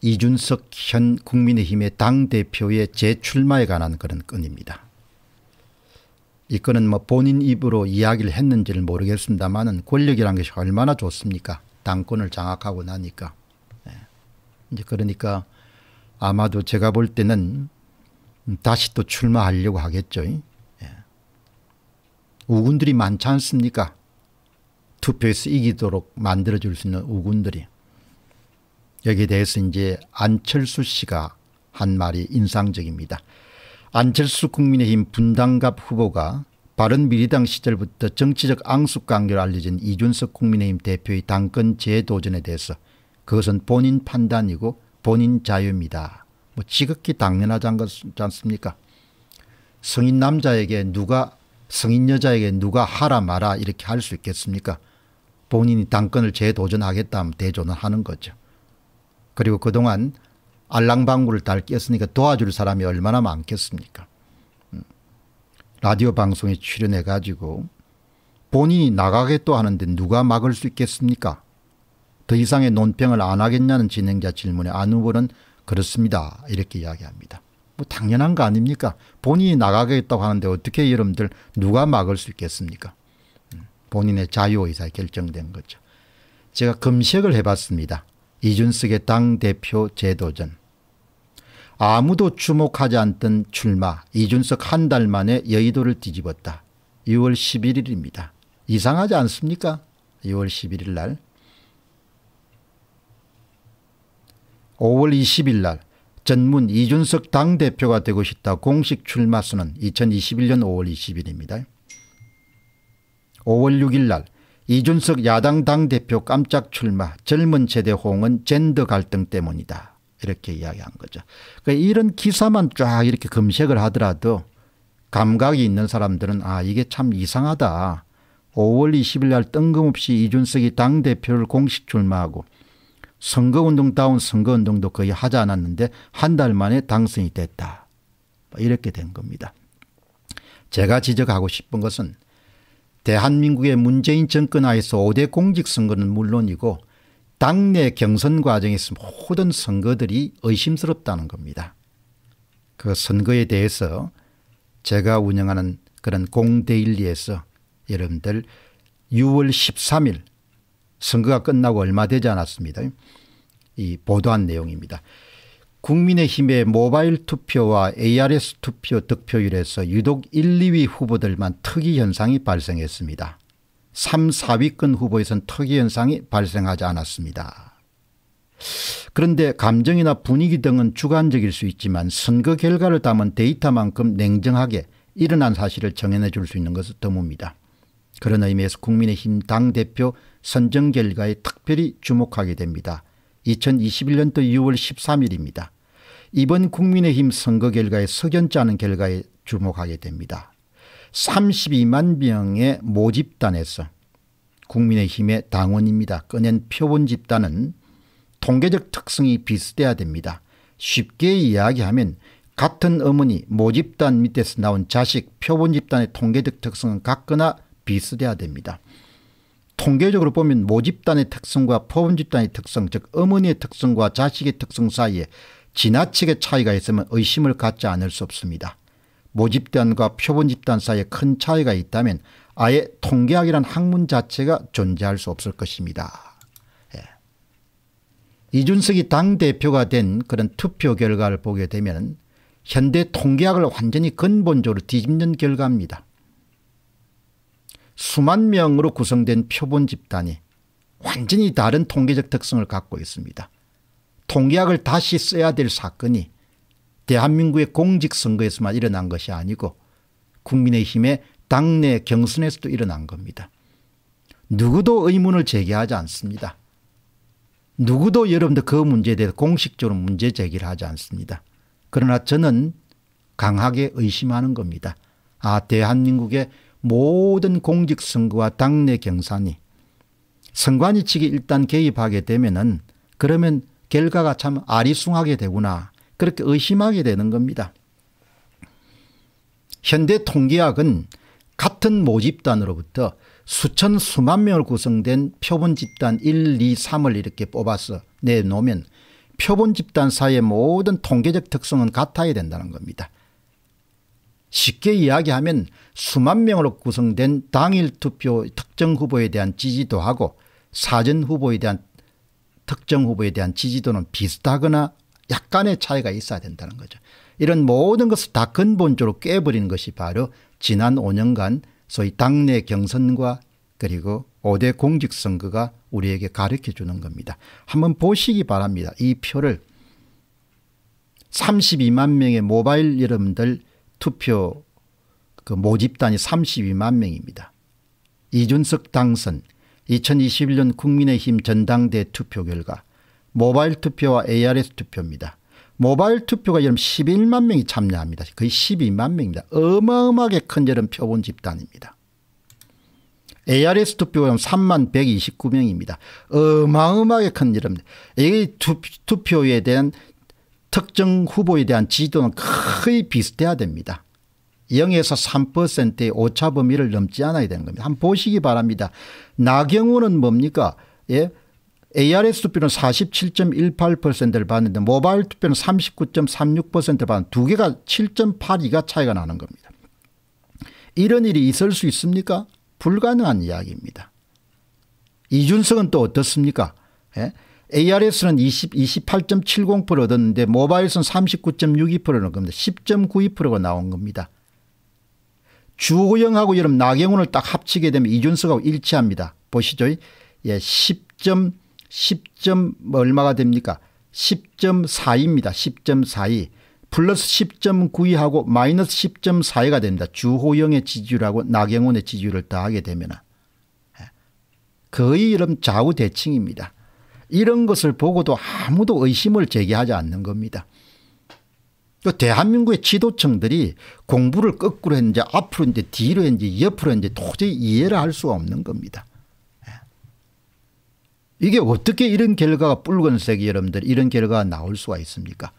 이준석 현 국민의힘의 당대표의 재출마에 관한 그런 건입니다. 이 건은 뭐 본인 입으로 이야기를 했는지를 모르겠습니다만 권력이란 것이 얼마나 좋습니까. 당권을 장악하고 나니까. 네. 이제 그러니까 아마도 제가 볼 때는 다시 또 출마하려고 하겠죠. 예. 우군들이 많지 않습니까? 투표에서 이기도록 만들어줄 수 있는 우군들이. 여기에 대해서 이제 안철수 씨가 한 말이 인상적입니다. 안철수 국민의힘 분당갑 후보가 바른미래당 시절부터 정치적 앙숙관계로 알려진 이준석 국민의힘 대표의 당권 재도전에 대해서 그것은 본인 판단이고 본인 자유입니다. 뭐 지극히 당연하지 않습니까 성인 남자에게 누가 성인 여자에게 누가 하라 마라 이렇게 할 수 있겠습니까 본인이 당권을 재도전하겠다 면 대조는 하는 거죠. 그리고 그동안 알랑방구를 달 꼈으니까 도와줄 사람이 얼마나 많겠습니까? 음. 라디오 방송에 출연해 가지고 본인이 나가겠다 하는데 누가 막을 수 있겠습니까? 더 이상의 논평을 안 하겠냐는 진행자 질문에 안 후보는 그렇습니다. 이렇게 이야기합니다. 뭐 당연한 거 아닙니까? 본인이 나가겠다고 하는데 어떻게 여러분들 누가 막을 수 있겠습니까? 음, 본인의 자유의사에 결정된 거죠. 제가 검색을 해봤습니다. 이준석의 당대표 재도전 아무도 주목하지 않던 출마 이준석 한 달 만에 여의도를 뒤집었다. 6월 11일입니다. 이상하지 않습니까? 6월 11일 날 5월 20일 날 전문 이준석 당대표가 되고 싶다 공식 출마 수는 2021년 5월 20일입니다. 5월 6일 날 이준석 야당 당대표 깜짝 출마 젊은 세대 호응은 젠더 갈등 때문이다. 이렇게 이야기한 거죠. 그러니까 이런 기사만 쫙 이렇게 검색을 하더라도 감각이 있는 사람들은 아 이게 참 이상하다. 5월 20일 날 뜬금없이 이준석이 당대표를 공식 출마하고 선거운동다운 선거운동도 거의 하지 않았는데 한 달 만에 당선이 됐다. 뭐 이렇게 된 겁니다. 제가 지적하고 싶은 것은 대한민국의 문재인 정권 하에서 5대 공직선거는 물론이고 당내 경선 과정에서 모든 선거들이 의심스럽다는 겁니다. 그 선거에 대해서 제가 운영하는 그런 공대일리에서 여러분들 6월 13일 선거가 끝나고 얼마 되지 않았습니다. 이 보도한 내용입니다. 국민의힘의 모바일 투표와 ARS 투표 득표율에서 유독 1, 2위 후보들만 특이 현상이 발생했습니다. 3, 4위권 후보에선 특이 현상이 발생하지 않았습니다. 그런데 감정이나 분위기 등은 주관적일 수 있지만 선거 결과를 담은 데이터만큼 냉정하게 일어난 사실을 정해내 줄 수 있는 것은 드뭅니다. 그런 의미에서 국민의힘 당대표 선정 결과에 특별히 주목하게 됩니다. 2021년도 6월 13일입니다. 이번 국민의힘 선거 결과에 석연치 않은 결과에 주목하게 됩니다. 32만 명의 모집단에서 국민의힘의 당원입니다. 꺼낸 표본 집단은 통계적 특성이 비슷해야 됩니다. 쉽게 이야기하면 같은 어머니 모집단 밑에서 나온 자식 표본 집단의 통계적 특성은 같거나 비슷해야 됩니다. 통계적으로 보면 모집단의 특성과 표본 집단의 특성 즉 어머니의 특성과 자식의 특성 사이에 지나치게 차이가 있으면 의심을 갖지 않을 수 없습니다. 모집단과 표본집단 사이에 큰 차이가 있다면 아예 통계학이란 학문 자체가 존재할 수 없을 것입니다. 예. 이준석이 당대표가 된 그런 투표 결과를 보게 되면 현대 통계학을 완전히 근본적으로 뒤집는 결과입니다. 수만 명으로 구성된 표본 집단이 완전히 다른 통계적 특성을 갖고 있습니다. 통계학을 다시 써야 될 사건이 대한민국의 공직선거에서만 일어난 것이 아니고 국민의힘의 당내 경선에서도 일어난 겁니다. 누구도 의문을 제기하지 않습니다. 누구도 여러분들 그 문제에 대해서 공식적으로 문제 제기를 하지 않습니다. 그러나 저는 강하게 의심하는 겁니다. 아 대한민국의 모든 공직선거와 당내 경선이 선관위측이 일단 개입하게 되면 은 그러면 결과가 참 아리숭하게 되구나. 그렇게 의심하게 되는 겁니다. 현대 통계학은 같은 모집단으로부터 수천 수만 명을 구성된 표본 집단 1, 2, 3을 이렇게 뽑아서 내놓으면 표본 집단 사이의 모든 통계적 특성은 같아야 된다는 겁니다. 쉽게 이야기하면 수만 명으로 구성된 당일 투표 특정 후보에 대한 지지도 하고 사전 후보에 대한 특정 후보에 대한 지지도는 비슷하거나 약간의 차이가 있어야 된다는 거죠. 이런 모든 것을 다 근본적으로 깨버리는 것이 바로 지난 5년간 소위 당내 경선과 그리고 5대 공직선거가 우리에게 가르쳐 주는 겁니다. 한번 보시기 바랍니다. 이 표를 32만 명의 모바일 여러분들 투표 그 모집단이 32만 명입니다. 이준석 당선 2021년 국민의힘 전당대 투표 결과 모바일 투표와 ARS 투표입니다. 모바일 투표가 여름 11만 명이 참여합니다. 거의 12만 명입니다. 어마어마하게 큰 여름 표본 집단입니다. ARS 투표가 3만 129명입니다. 어마어마하게 큰 여름. 이 투표에 대한 특정 후보에 대한 지도는 거의 비슷해야 됩니다. 0에서 3%의 오차 범위를 넘지 않아야 되는 겁니다. 한번 보시기 바랍니다. 나경우는 뭡니까? 예? ARS 투표는 47.18%를 받는데 모바일 투표는 39.36%를 받는 두 개가 7.82가 차이가 나는 겁니다. 이런 일이 있을 수 있습니까? 불가능한 이야기입니다. 이준석은 또 어떻습니까? 예? ARS는 2 8 7 0 얻었는데 모바일은 39.62%는 겁니다. 10.92%가 나온 겁니다. 주호영하고 여름 나경원을 딱 합치게 되면 이준석하고 일치합니다. 보시죠. 예, 10점 10점 얼마가 됩니까? 10.42입니다. 10.42. 플러스 10.92하고 마이너스 10.42가 됩니다. 주호영의 지지율하고 나경원의 지지율을 더하게 되면 예, 거의 이런 좌우대칭입니다. 이런 것을 보고도 아무도 의심을 제기하지 않는 겁니다. 또 대한민국의 지도층들이 공부를 거꾸로 했는지 앞으로 인제 뒤로 했는지 옆으로 했는지 도저히 이해를 할 수가 없는 겁니다. 예. 이게 어떻게 이런 결과가 붉은색이 여러분들 이런 결과가 나올 수가 있습니까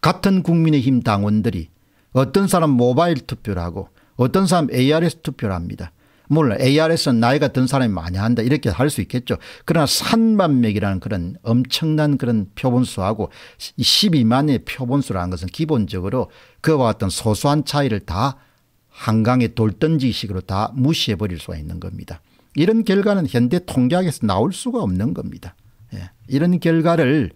같은 국민의힘 당원들이 어떤 사람 모바일 투표를 하고 어떤 사람 ARS 투표를 합니다. 물론 ARS는 나이가 든 사람이 많이 한다 이렇게 할 수 있겠죠. 그러나 3만 명이라는 그런 엄청난 그런 표본수하고 12만의 표본수라는 것은 기본적으로 그와 같은 소소한 차이를 다 한강에 돌던지식으로다 무시해버릴 수가 있는 겁니다. 이런 결과는 현대 통계학에서 나올 수가 없는 겁니다. 예. 이런 결과를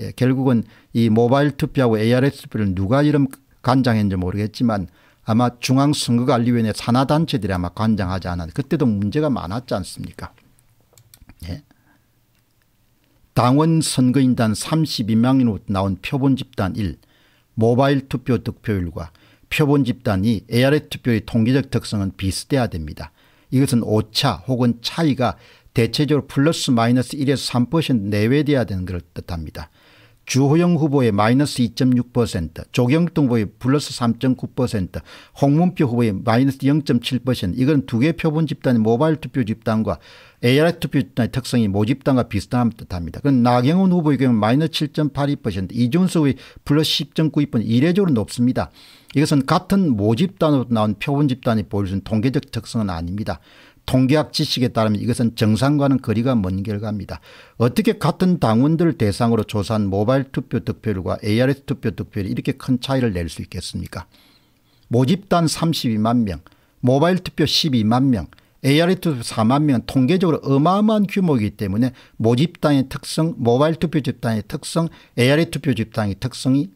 예. 결국은 이 모바일 투표하고 ARS 투표를 누가 이름 간장했는지 모르겠지만 아마 중앙선거관리위원회 산하단체들이 아마 관장하지 않았 그때도 문제가 많았지 않습니까? 예. 당원 선거인단 32명으로 나온 표본 집단 1 모바일 투표 득표율과 표본 집단 2 ARS 투표의 통계적 특성은 비슷해야 됩니다. 이것은 오차 혹은 차이가 대체적으로 플러스 마이너스 1에서 3% 내외돼야 되는 것을 뜻합니다. 주호영 후보의 마이너스 2.6% 조경동 후보의 플러스 3.9% 홍문표 후보의 마이너스 0.7% 이건 두 개 표본 집단의 모바일 투표 집단과 AR 투표 집단의 특성이 모집단과 비슷한 듯합니다. 그건 나경원 후보의 경우 마이너스 7.82% 이준수 후보의 플러스 10.92% 이례적으로 높습니다. 이것은 같은 모집단으로 나온 표본 집단이 보여준 통계적 특성은 아닙니다. 통계학 지식에 따르면 이것은 정상과는 거리가 먼 결과입니다. 어떻게 같은 당원들 대상으로 조사한 모바일 투표 득표율과 ARS 투표 득표율이 이렇게 큰 차이를 낼 수 있겠습니까 모집단 32만 명 모바일 투표 12만 명 ARS 투표 4만 명은 통계적으로 어마어마한 규모이기 때문에 모집단의 특성 모바일 투표 집단의 특성 ARS 투표 집단의 특성이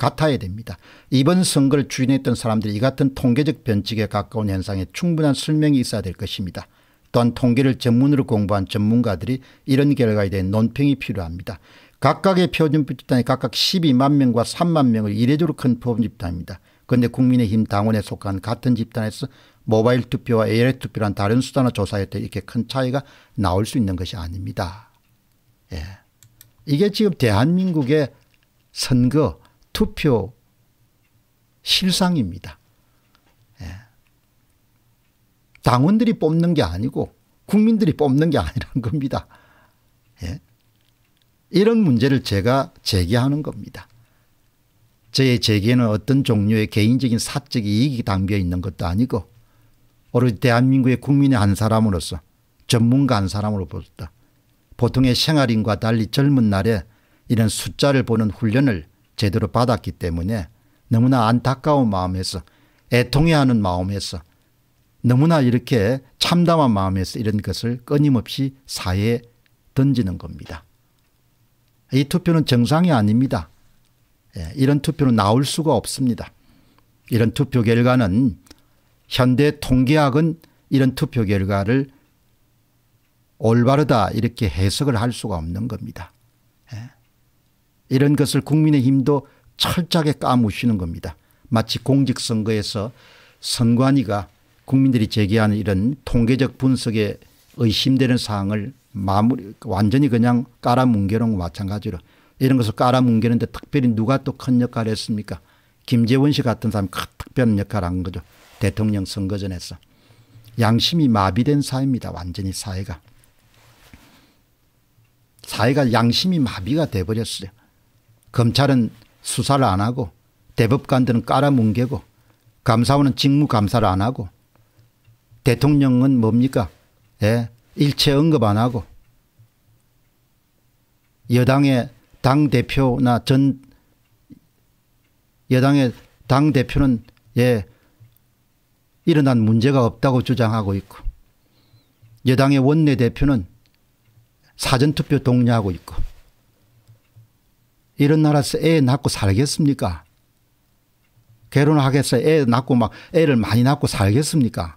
같아야 됩니다. 이번 선거를 주인했던 사람들이 이 같은 통계적 변칙에 가까운 현상에 충분한 설명이 있어야 될 것입니다. 또한 통계를 전문으로 공부한 전문가들이 이런 결과에 대한 논평이 필요합니다. 각각의 표준 집단이 각각 12만 명과 3만 명을 이례적으로 큰 표본 집단입니다. 그런데 국민의힘 당원에 속한 같은 집단에서 모바일 투표와 ARS 투표란 다른 수단을 조사할 때 이렇게 큰 차이가 나올 수 있는 것이 아닙니다. 예. 이게 지금 대한민국의 선거 투표 실상입니다. 예. 당원들이 뽑는 게 아니고 국민들이 뽑는 게 아니라는 겁니다. 예. 이런 문제를 제가 제기하는 겁니다. 저의 제기에는 어떤 종류의 개인적인 사적 이익이 담겨 있는 것도 아니고 오로지 대한민국의 국민의 한 사람으로서 전문가 한 사람으로부터 보통의 생활인과 달리 젊은 날에 이런 숫자를 보는 훈련을 제대로 받았기 때문에 너무나 안타까운 마음에서 애통해하는 마음에서 너무나 이렇게 참담한 마음에서 이런 것을 끊임없이 사회에 던지는 겁니다. 이 투표는 정상이 아닙니다. 예, 이런 투표는 나올 수가 없습니다. 이런 투표 결과는 현대 통계학은 이런 투표 결과를 올바르다 이렇게 해석을 할 수가 없는 겁니다. 이런 것을 국민의힘도 철저하게 까무시는 겁니다. 마치 공직선거에서 선관위가 국민들이 제기하는 이런 통계적 분석에 의심되는 사항을 마무리 완전히 그냥 깔아뭉개는 마찬가지로 이런 것을 깔아뭉개는데 특별히 누가 또 큰 역할을 했습니까 김재원 씨 같은 사람이 특별한 역할을 한 거죠 대통령 선거전에서 양심이 마비된 사회입니다 완전히 사회가 사회가 양심이 마비가 돼버렸어요 검찰은 수사를 안 하고 대법관들은 깔아뭉개고 감사원은 직무감사를 안 하고 대통령은 뭡니까 예, 일체 언급 안 하고 여당의 당대표나 전 여당의 당대표는 예, 일어난 문제가 없다고 주장하고 있고 여당의 원내대표는 사전투표 동의하고 있고 이런 나라에서 애 낳고 살겠습니까? 결혼하겠어 애 낳고 막 애를 많이 낳고 살겠습니까?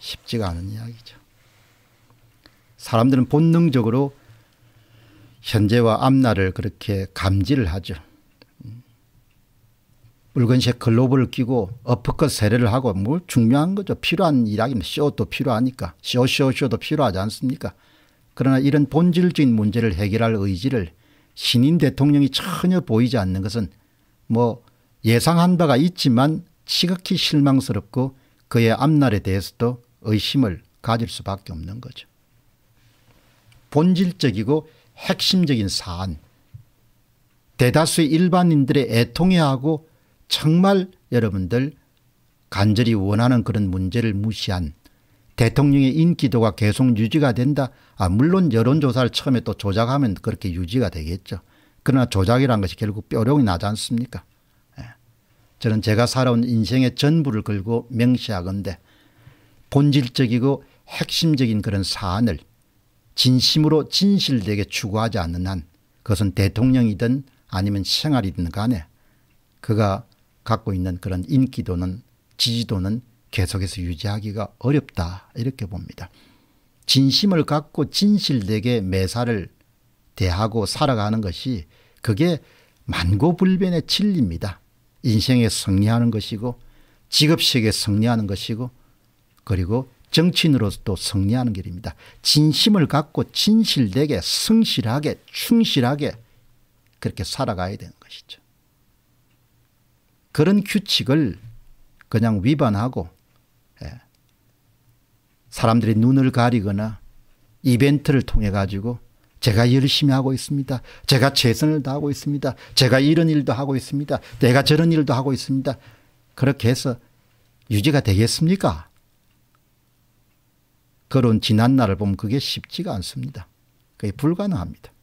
쉽지가 않은 이야기죠. 사람들은 본능적으로 현재와 앞날을 그렇게 감지를 하죠. 붉은색 글로브를 끼고 어퍼컷 세례를 하고 뭘 중요한 거죠. 필요한 일하기면 쇼도 필요하니까 쇼쇼쇼도 필요하지 않습니까? 그러나 이런 본질적인 문제를 해결할 의지를 신인 대통령이 전혀 보이지 않는 것은 뭐 예상한 바가 있지만 지극히 실망스럽고 그의 앞날에 대해서도 의심을 가질 수밖에 없는 거죠. 본질적이고 핵심적인 사안 대다수의 일반인들의 애통해하고 정말 여러분들 간절히 원하는 그런 문제를 무시한 대통령의 인기도가 계속 유지가 된다. 아, 물론 여론조사를 처음에 또 조작하면 그렇게 유지가 되겠죠. 그러나 조작이란 것이 결국 뾰령이 나지 않습니까? 예. 저는 제가 살아온 인생의 전부를 걸고 명시하건데 본질적이고 핵심적인 그런 사안을 진심으로 진실되게 추구하지 않는 한 그것은 대통령이든 아니면 생활이든 간에 그가 갖고 있는 그런 인기도는 지지도는 계속해서 유지하기가 어렵다 이렇게 봅니다. 진심을 갖고 진실되게 매사를 대하고 살아가는 것이 그게 만고불변의 진리입니다. 인생에 승리하는 것이고 직업식에 승리하는 것이고 그리고 정치인으로서도 승리하는 길입니다. 진심을 갖고 진실되게 성실하게 충실하게 그렇게 살아가야 되는 것이죠. 그런 규칙을 그냥 위반하고 사람들이 눈을 가리거나 이벤트를 통해 가지고 제가 열심히 하고 있습니다. 제가 최선을 다하고 있습니다. 제가 이런 일도 하고 있습니다. 내가 저런 일도 하고 있습니다. 그렇게 해서 유지가 되겠습니까? 그런 지난 날을 보면 그게 쉽지가 않습니다. 그게 불가능합니다.